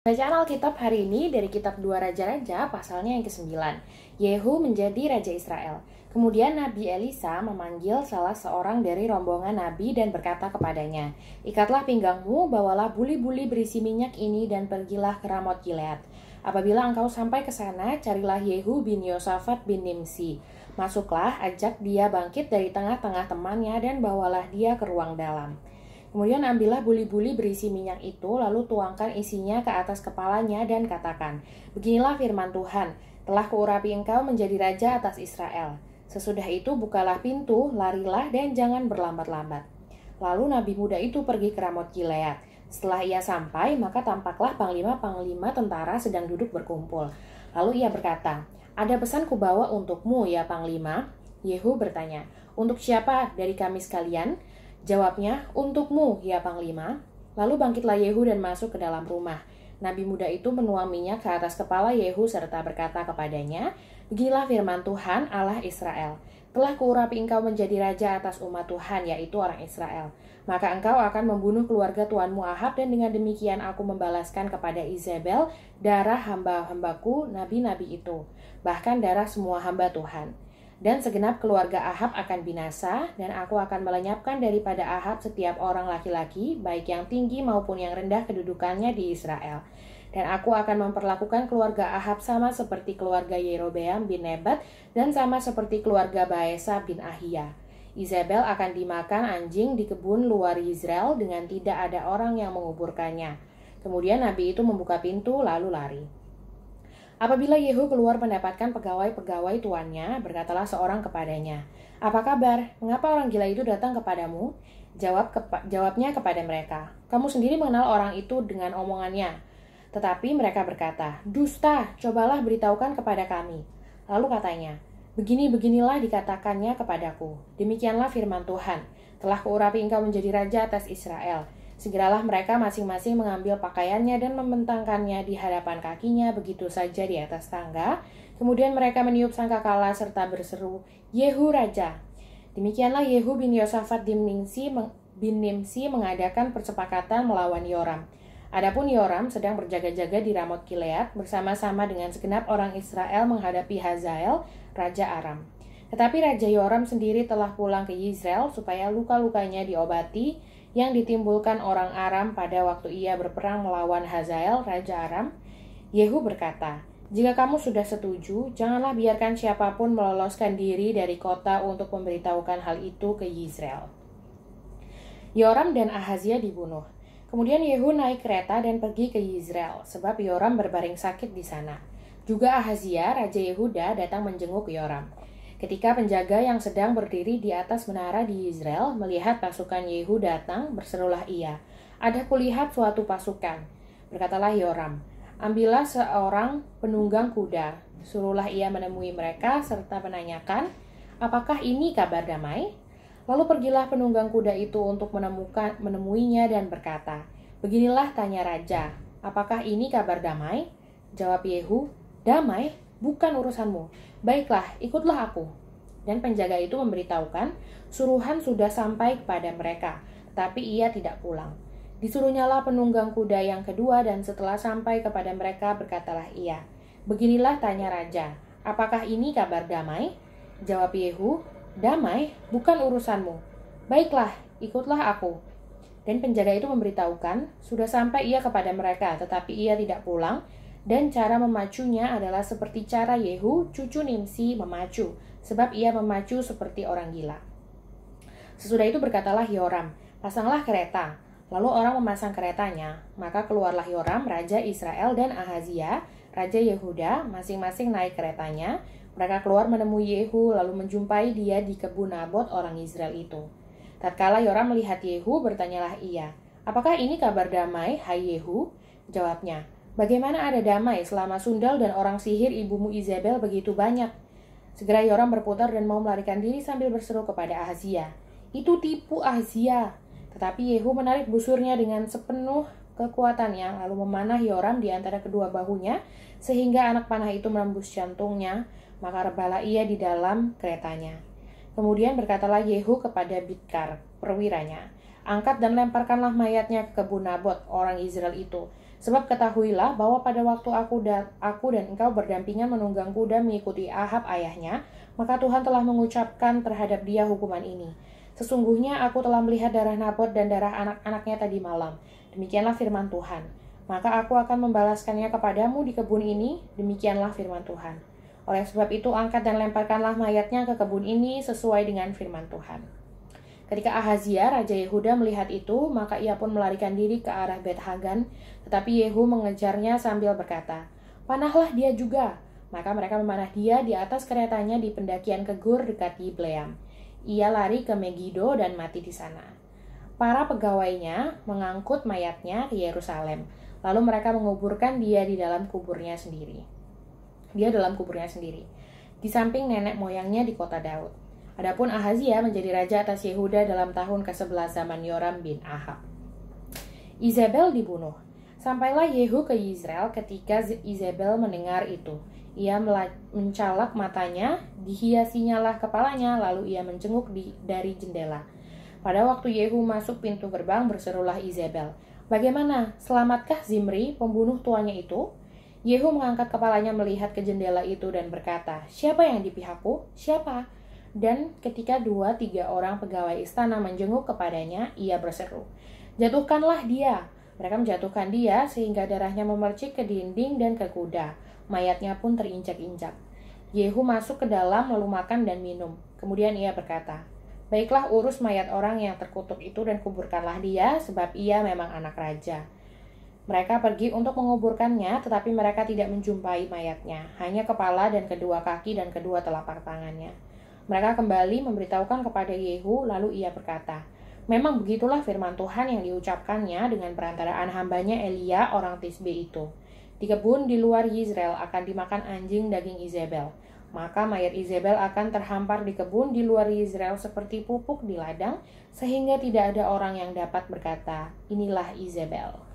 Bacaan Alkitab hari ini dari kitab 2 Raja-Raja pasalnya yang ke-9. Yehu menjadi raja Israel. Kemudian Nabi Elisa memanggil salah seorang dari rombongan nabi dan berkata kepadanya, "Ikatlah pinggangmu, bawalah buli-buli berisi minyak ini dan pergilah ke Ramot Gilead. Apabila engkau sampai ke sana, carilah Yehu bin Yosafat bin Nimsi. Masuklah, ajak dia bangkit dari tengah-tengah temannya dan bawalah dia ke ruang dalam." Kemudian ambillah buli-buli berisi minyak itu, lalu tuangkan isinya ke atas kepalanya dan katakan, Beginilah firman Tuhan, telah kuurapi engkau menjadi raja atas Israel. Sesudah itu bukalah pintu, larilah dan jangan berlambat-lambat. Lalu nabi muda itu pergi ke Ramot Gilead. Setelah ia sampai, maka tampaklah panglima-panglima tentara sedang duduk berkumpul. Lalu ia berkata, Ada pesan kubawa untukmu ya panglima? Yehu bertanya, Untuk siapa dari kami sekalian? Jawabnya, untukmu, ya Panglima. Lalu bangkitlah Yehu dan masuk ke dalam rumah. Nabi muda itu menuang minyak ke atas kepala Yehu serta berkata kepadanya, Beginilah firman Tuhan Allah Israel. Telah kuurapi engkau menjadi raja atas umat Tuhan, yaitu orang Israel. Maka engkau akan membunuh keluarga tuanmu Ahab dan dengan demikian aku membalaskan kepada Isabel darah hamba-hambaku, nabi-nabi itu. Bahkan darah semua hamba Tuhan dan segenap keluarga Ahab akan binasa, dan aku akan melenyapkan daripada Ahab setiap orang laki-laki, baik yang tinggi maupun yang rendah kedudukannya di Israel. Dan aku akan memperlakukan keluarga Ahab sama seperti keluarga Yerobeam bin Nebat dan sama seperti keluarga Baesa bin Ahia. Isabel akan dimakan anjing di kebun luar Israel dengan tidak ada orang yang menguburkannya. Kemudian nabi itu membuka pintu lalu lari. Apabila Yehu keluar mendapatkan pegawai-pegawai tuannya, berkatalah seorang kepadanya, "Apa kabar? Mengapa orang gila itu datang kepadamu?" Jawab kepa jawabnya kepada mereka, "Kamu sendiri mengenal orang itu dengan omongannya." Tetapi mereka berkata, "Dusta, cobalah beritahukan kepada kami." Lalu katanya, "Begini-beginilah dikatakannya kepadaku. Demikianlah firman Tuhan, telah kuurapi engkau menjadi raja atas Israel." Segeralah mereka masing-masing mengambil pakaiannya dan membentangkannya di hadapan kakinya begitu saja di atas tangga. Kemudian mereka meniup sangkakala serta berseru, Yehu Raja. Demikianlah Yehu bin Yosafat bin Nimsi mengadakan persepakatan melawan Yoram. Adapun Yoram sedang berjaga-jaga di Ramot Kilead bersama-sama dengan segenap orang Israel menghadapi Hazael, Raja Aram. Tetapi Raja Yoram sendiri telah pulang ke Israel supaya luka-lukanya diobati yang ditimbulkan orang Aram pada waktu ia berperang melawan Hazael, Raja Aram, Yehu berkata, jika kamu sudah setuju, janganlah biarkan siapapun meloloskan diri dari kota untuk memberitahukan hal itu ke Yisrael. Yoram dan Ahazia dibunuh. Kemudian Yehu naik kereta dan pergi ke Yisrael, sebab Yoram berbaring sakit di sana. Juga Ahazia, Raja Yehuda, datang menjenguk Yoram. Ketika penjaga yang sedang berdiri di atas menara di Israel melihat pasukan Yehu datang, berserulah ia, "Ada kulihat suatu pasukan." Berkatalah Yoram, "Ambillah seorang penunggang kuda." Suruhlah ia menemui mereka serta menanyakan, "Apakah ini kabar damai?" Lalu pergilah penunggang kuda itu untuk menemukan menemuinya dan berkata, "Beginilah tanya raja, apakah ini kabar damai?" Jawab Yehu, "Damai, bukan urusanmu. Baiklah, ikutlah aku. Dan penjaga itu memberitahukan, suruhan sudah sampai kepada mereka, tapi ia tidak pulang. Disuruhnyalah penunggang kuda yang kedua dan setelah sampai kepada mereka berkatalah ia, Beginilah tanya raja, apakah ini kabar damai? Jawab Yehu, damai bukan urusanmu. Baiklah, ikutlah aku. Dan penjaga itu memberitahukan, sudah sampai ia kepada mereka, tetapi ia tidak pulang, dan cara memacunya adalah seperti cara Yehu, cucu Nimsi, memacu, sebab ia memacu seperti orang gila. Sesudah itu berkatalah Yoram, pasanglah kereta. Lalu orang memasang keretanya, maka keluarlah Yoram, Raja Israel dan Ahazia, Raja Yehuda, masing-masing naik keretanya. Mereka keluar menemui Yehu, lalu menjumpai dia di kebun Nabot orang Israel itu. Tatkala Yoram melihat Yehu, bertanyalah ia, Apakah ini kabar damai, hai Yehu? Jawabnya, Bagaimana ada damai selama sundal dan orang sihir ibumu Isabel begitu banyak? Segera Yoram ya berputar dan mau melarikan diri sambil berseru kepada Ahazia. Itu tipu Ahazia. Tetapi Yehu menarik busurnya dengan sepenuh kekuatannya, lalu memanah Yoram di antara kedua bahunya, sehingga anak panah itu menembus jantungnya, maka rebahlah ia di dalam keretanya. Kemudian berkatalah Yehu kepada Bidkar, perwiranya, angkat dan lemparkanlah mayatnya ke kebun Nabot, orang Israel itu, Sebab ketahuilah bahwa pada waktu aku dan aku dan engkau berdampingan menunggang kuda mengikuti Ahab ayahnya, maka Tuhan telah mengucapkan terhadap dia hukuman ini. Sesungguhnya aku telah melihat darah Nabot dan darah anak-anaknya tadi malam. Demikianlah firman Tuhan. Maka aku akan membalaskannya kepadamu di kebun ini, demikianlah firman Tuhan. Oleh sebab itu angkat dan lemparkanlah mayatnya ke kebun ini sesuai dengan firman Tuhan. Ketika Ahazia, Raja Yehuda melihat itu, maka ia pun melarikan diri ke arah Bet Hagan. Tetapi Yehu mengejarnya sambil berkata, Panahlah dia juga. Maka mereka memanah dia di atas keretanya di pendakian Kegur dekat Yibleam. Ia lari ke Megiddo dan mati di sana. Para pegawainya mengangkut mayatnya ke Yerusalem. Lalu mereka menguburkan dia di dalam kuburnya sendiri. Dia dalam kuburnya sendiri. Di samping nenek moyangnya di kota Daud. Adapun Ahazia menjadi raja atas Yehuda dalam tahun ke-11 zaman Yoram bin Ahab. Isabel dibunuh. Sampailah Yehu ke Israel ketika Isabel mendengar itu. Ia mencalak matanya, dihiasinya lah kepalanya, lalu ia mencenguk di, dari jendela. Pada waktu Yehu masuk pintu gerbang, berserulah Isabel, Bagaimana, selamatkah Zimri, pembunuh tuanya itu? Yehu mengangkat kepalanya melihat ke jendela itu dan berkata, Siapa yang di pihakku? Siapa? Dan ketika dua tiga orang pegawai istana menjenguk kepadanya, ia berseru, Jatuhkanlah dia! Mereka menjatuhkan dia sehingga darahnya memercik ke dinding dan ke kuda. Mayatnya pun terinjak-injak. Yehu masuk ke dalam lalu makan dan minum. Kemudian ia berkata, Baiklah urus mayat orang yang terkutuk itu dan kuburkanlah dia, sebab ia memang anak raja. Mereka pergi untuk menguburkannya, tetapi mereka tidak menjumpai mayatnya, hanya kepala dan kedua kaki dan kedua telapak tangannya. Mereka kembali memberitahukan kepada Yehu, lalu ia berkata, Memang begitulah firman Tuhan yang diucapkannya dengan perantaraan hambanya Elia orang Tisbe itu. Di kebun di luar Yisrael akan dimakan anjing daging Izebel. Maka mayat Izebel akan terhampar di kebun di luar Yisrael seperti pupuk di ladang, sehingga tidak ada orang yang dapat berkata, inilah Izebel.